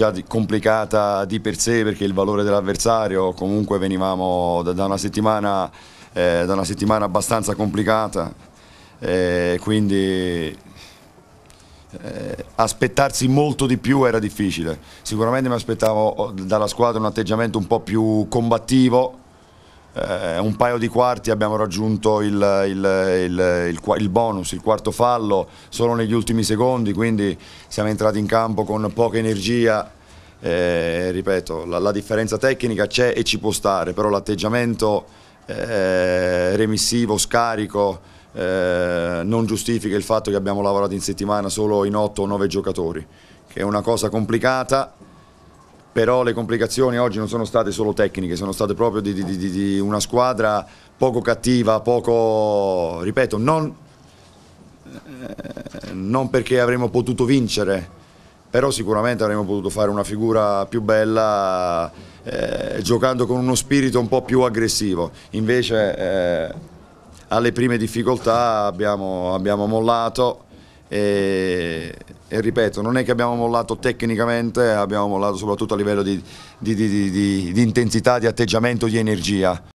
già complicata di per sé perché il valore dell'avversario, comunque venivamo da, una, settimana, eh, da una settimana abbastanza complicata, eh, quindi eh, aspettarsi molto di più era difficile, sicuramente mi aspettavo oh, dalla squadra un atteggiamento un po' più combattivo, eh, un paio di quarti abbiamo raggiunto il, il, il, il, bonus, il quarto fallo solo negli ultimi secondi, quindi siamo entrati in campo con poca energia. Eh, ripeto, la, la, differenza tecnica c'è e ci può stare, però l'atteggiamento eh, remissivo, scarico, eh, non giustifica il fatto che abbiamo lavorato in settimana solo in 8 o 9 giocatori, che è una cosa complicata però le complicazioni oggi non sono state solo tecniche, sono state proprio di, di, di, di una squadra poco cattiva, poco, ripeto, non, eh, non perché avremmo potuto vincere, però sicuramente avremmo potuto fare una figura più bella eh, giocando con uno spirito un po' più aggressivo, invece eh, alle prime difficoltà abbiamo, abbiamo mollato e, e, ripeto, non è che abbiamo mollato tecnicamente, abbiamo mollato soprattutto a livello di, di, di, di intensità, di atteggiamento, di energia.